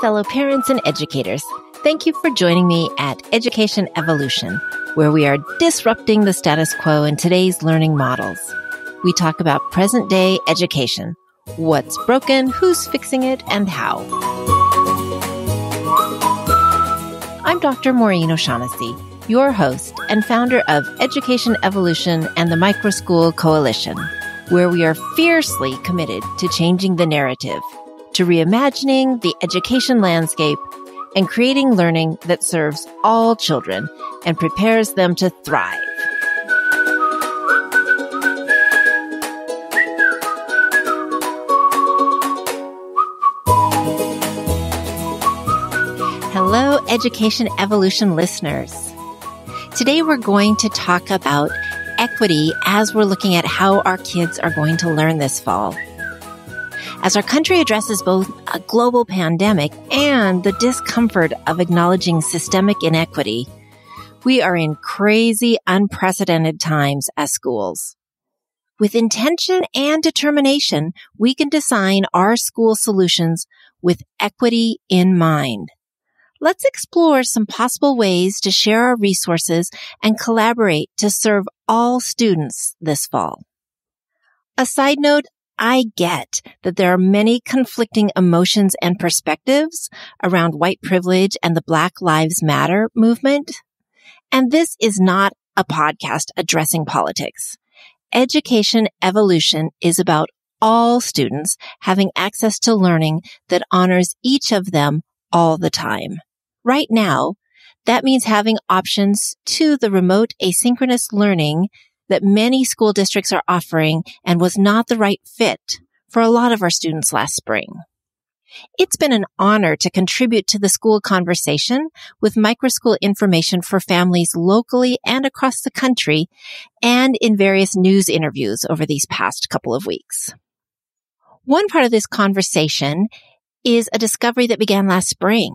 fellow parents and educators. Thank you for joining me at Education Evolution, where we are disrupting the status quo in today's learning models. We talk about present day education what's broken, who's fixing it, and how. I'm Dr. Maureen O'Shaughnessy, your host and founder of Education Evolution and the Microschool Coalition, where we are fiercely committed to changing the narrative to reimagining the education landscape and creating learning that serves all children and prepares them to thrive. Hello, Education Evolution listeners. Today we're going to talk about equity as we're looking at how our kids are going to learn this fall as our country addresses both a global pandemic and the discomfort of acknowledging systemic inequity. We are in crazy, unprecedented times as schools. With intention and determination, we can design our school solutions with equity in mind. Let's explore some possible ways to share our resources and collaborate to serve all students this fall. A side note, I get that there are many conflicting emotions and perspectives around white privilege and the Black Lives Matter movement. And this is not a podcast addressing politics. Education evolution is about all students having access to learning that honors each of them all the time. Right now, that means having options to the remote asynchronous learning that many school districts are offering and was not the right fit for a lot of our students last spring. It's been an honor to contribute to the school conversation with microschool information for families locally and across the country and in various news interviews over these past couple of weeks. One part of this conversation is a discovery that began last spring.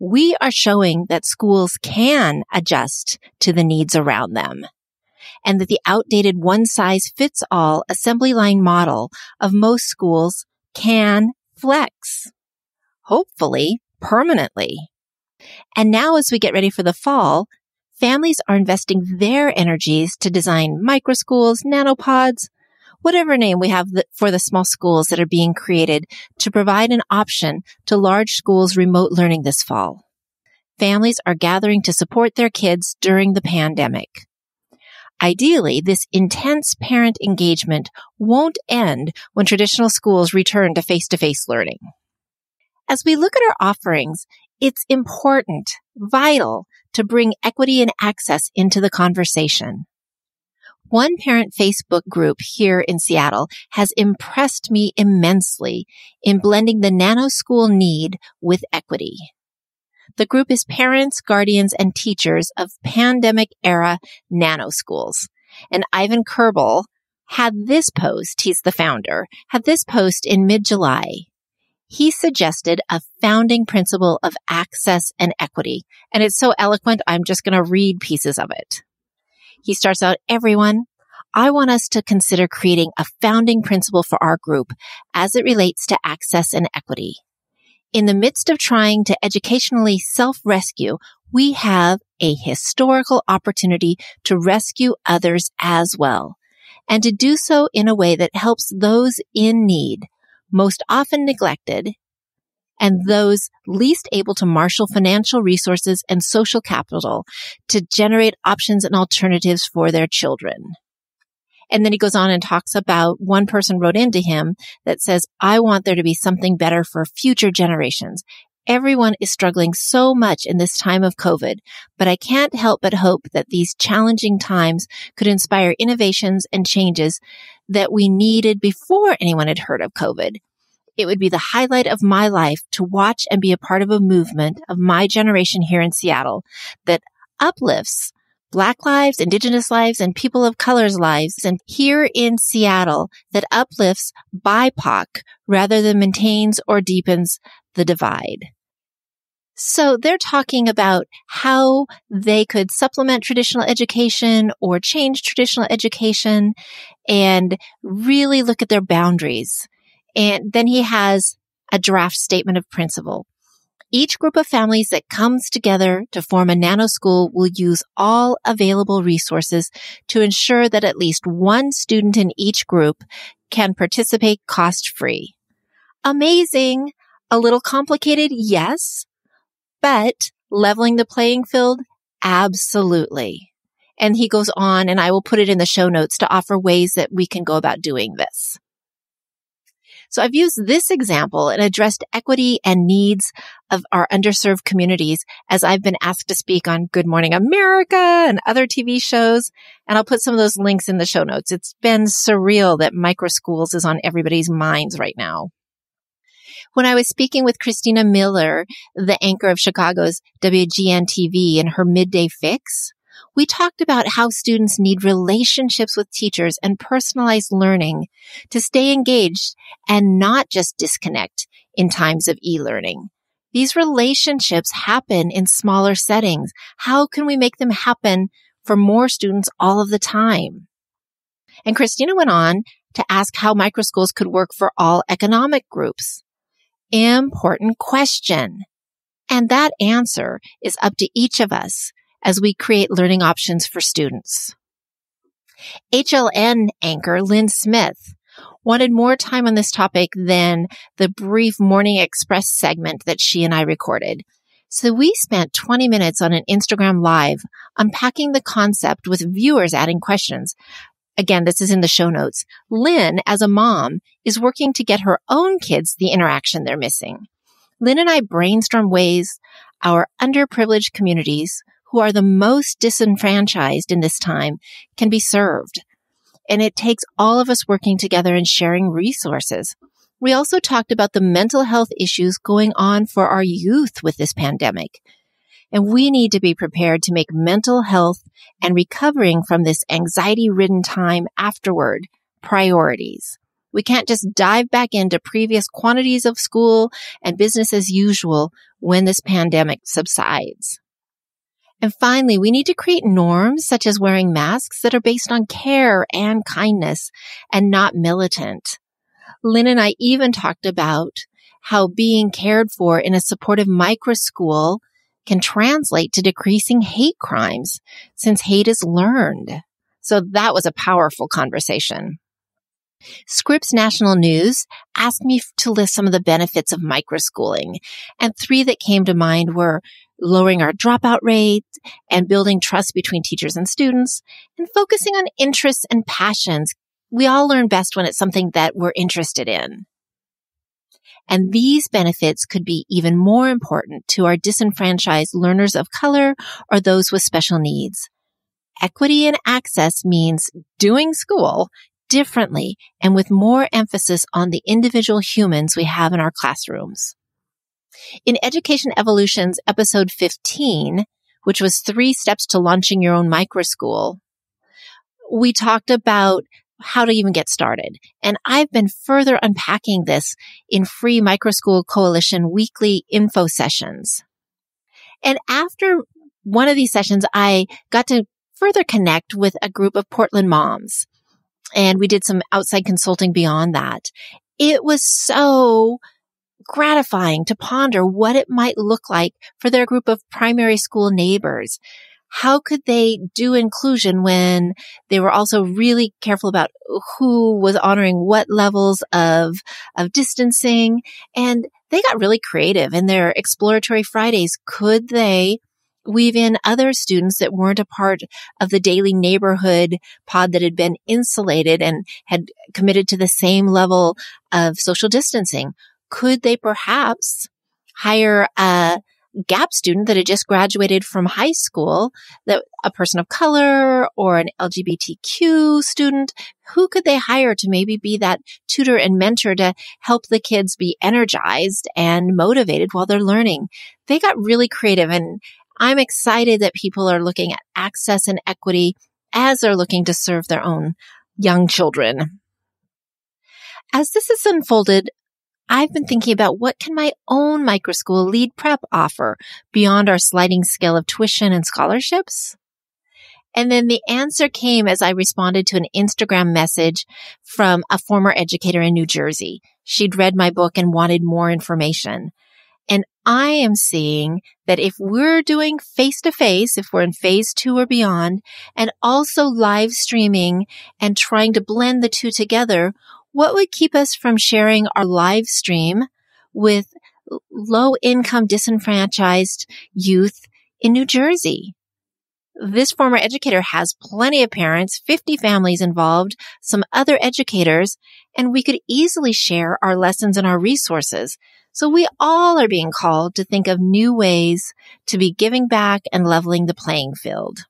We are showing that schools can adjust to the needs around them and that the outdated one size fits all assembly line model of most schools can flex. Hopefully permanently. And now as we get ready for the fall, families are investing their energies to design microschools, nanopods, whatever name we have for the small schools that are being created to provide an option to large schools remote learning this fall. Families are gathering to support their kids during the pandemic. Ideally, this intense parent engagement won't end when traditional schools return to face to face learning. As we look at our offerings, it's important, vital to bring equity and access into the conversation. One parent Facebook group here in Seattle has impressed me immensely in blending the nano school need with equity. The group is parents, guardians, and teachers of pandemic era nano schools. And Ivan Kerbel had this post, he's the founder, had this post in mid July. He suggested a founding principle of access and equity. And it's so eloquent, I'm just going to read pieces of it. He starts out, everyone, I want us to consider creating a founding principle for our group as it relates to access and equity. In the midst of trying to educationally self-rescue, we have a historical opportunity to rescue others as well, and to do so in a way that helps those in need, most often neglected, and those least able to marshal financial resources and social capital to generate options and alternatives for their children. And then he goes on and talks about one person wrote into him that says, I want there to be something better for future generations. Everyone is struggling so much in this time of COVID, but I can't help but hope that these challenging times could inspire innovations and changes that we needed before anyone had heard of COVID. It would be the highlight of my life to watch and be a part of a movement of my generation here in Seattle that uplifts Black lives, Indigenous lives, and people of color's lives. And here in Seattle that uplifts BIPOC rather than maintains or deepens the divide. So they're talking about how they could supplement traditional education or change traditional education and really look at their boundaries. And then he has a draft statement of principle. Each group of families that comes together to form a nano school will use all available resources to ensure that at least one student in each group can participate cost free. Amazing. A little complicated. Yes, but leveling the playing field. Absolutely. And he goes on and I will put it in the show notes to offer ways that we can go about doing this. So I've used this example and addressed equity and needs of our underserved communities as I've been asked to speak on Good Morning America and other TV shows. And I'll put some of those links in the show notes. It's been surreal that micro schools is on everybody's minds right now. When I was speaking with Christina Miller, the anchor of Chicago's WGN TV in her midday fix, we talked about how students need relationships with teachers and personalized learning to stay engaged and not just disconnect in times of e-learning. These relationships happen in smaller settings. How can we make them happen for more students all of the time? And Christina went on to ask how microschools could work for all economic groups. Important question. And that answer is up to each of us as we create learning options for students. HLN anchor Lynn Smith wanted more time on this topic than the brief Morning Express segment that she and I recorded. So we spent 20 minutes on an Instagram live unpacking the concept with viewers adding questions. Again, this is in the show notes. Lynn, as a mom, is working to get her own kids the interaction they're missing. Lynn and I brainstorm ways our underprivileged communities who are the most disenfranchised in this time can be served. And it takes all of us working together and sharing resources. We also talked about the mental health issues going on for our youth with this pandemic. And we need to be prepared to make mental health and recovering from this anxiety ridden time afterward priorities. We can't just dive back into previous quantities of school and business as usual when this pandemic subsides. And finally, we need to create norms such as wearing masks that are based on care and kindness and not militant. Lynn and I even talked about how being cared for in a supportive micro school can translate to decreasing hate crimes since hate is learned. So that was a powerful conversation. Scripps National News asked me to list some of the benefits of microschooling, and three that came to mind were lowering our dropout rate and building trust between teachers and students and focusing on interests and passions. We all learn best when it's something that we're interested in. And these benefits could be even more important to our disenfranchised learners of color or those with special needs. Equity and access means doing school differently and with more emphasis on the individual humans we have in our classrooms. In Education Evolutions, episode 15, which was three steps to launching your own micro school, we talked about how to even get started. And I've been further unpacking this in free micro school coalition weekly info sessions. And after one of these sessions, I got to further connect with a group of Portland moms and we did some outside consulting beyond that. It was so gratifying to ponder what it might look like for their group of primary school neighbors. How could they do inclusion when they were also really careful about who was honoring what levels of, of distancing? And they got really creative in their exploratory Fridays. Could they weave in other students that weren't a part of the daily neighborhood pod that had been insulated and had committed to the same level of social distancing? could they perhaps hire a gap student that had just graduated from high school that a person of color or an LGBTQ student who could they hire to maybe be that tutor and mentor to help the kids be energized and motivated while they're learning they got really creative and I'm excited that people are looking at access and equity as they're looking to serve their own young children as this has unfolded I've been thinking about what can my own microschool lead prep offer beyond our sliding scale of tuition and scholarships? And then the answer came as I responded to an Instagram message from a former educator in New Jersey. She'd read my book and wanted more information. And I am seeing that if we're doing face to face, if we're in phase two or beyond, and also live streaming and trying to blend the two together, what would keep us from sharing our live stream with low income disenfranchised youth in New Jersey? This former educator has plenty of parents, 50 families involved, some other educators, and we could easily share our lessons and our resources. So we all are being called to think of new ways to be giving back and leveling the playing field.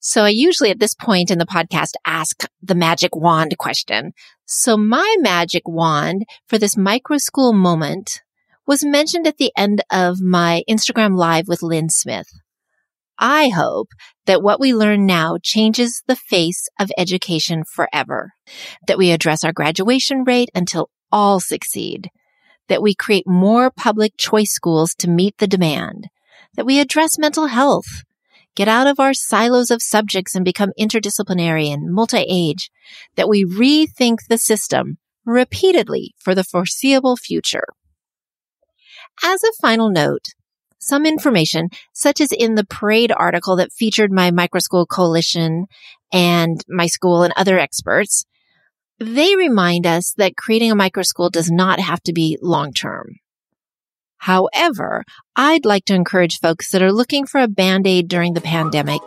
So I usually at this point in the podcast ask the magic wand question. So my magic wand for this micro school moment was mentioned at the end of my Instagram live with Lynn Smith. I hope that what we learn now changes the face of education forever, that we address our graduation rate until all succeed, that we create more public choice schools to meet the demand, that we address mental health, get out of our silos of subjects and become interdisciplinary and multi-age, that we rethink the system repeatedly for the foreseeable future. As a final note, some information, such as in the parade article that featured my microschool coalition and my school and other experts, they remind us that creating a microschool does not have to be long term. However, I'd like to encourage folks that are looking for a band aid during the pandemic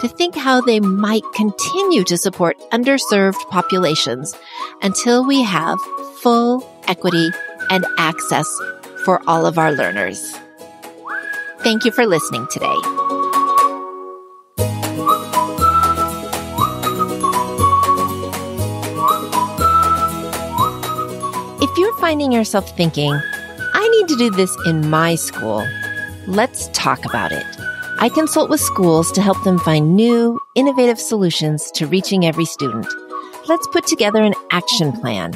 to think how they might continue to support underserved populations until we have full equity and access for all of our learners. Thank you for listening today. If you're finding yourself thinking, to do this in my school. Let's talk about it. I consult with schools to help them find new, innovative solutions to reaching every student. Let's put together an action plan.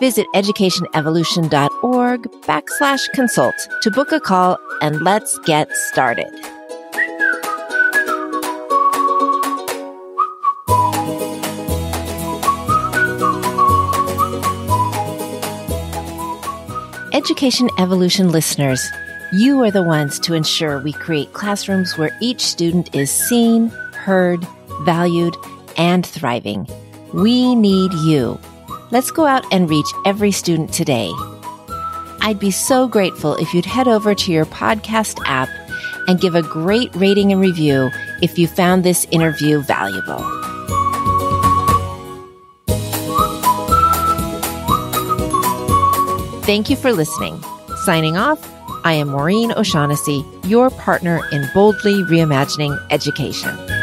Visit educationevolution.org backslash consult to book a call and let's get started. Education Evolution listeners, you are the ones to ensure we create classrooms where each student is seen, heard, valued, and thriving. We need you. Let's go out and reach every student today. I'd be so grateful if you'd head over to your podcast app and give a great rating and review if you found this interview valuable. Thank you for listening. Signing off, I am Maureen O'Shaughnessy, your partner in boldly reimagining education.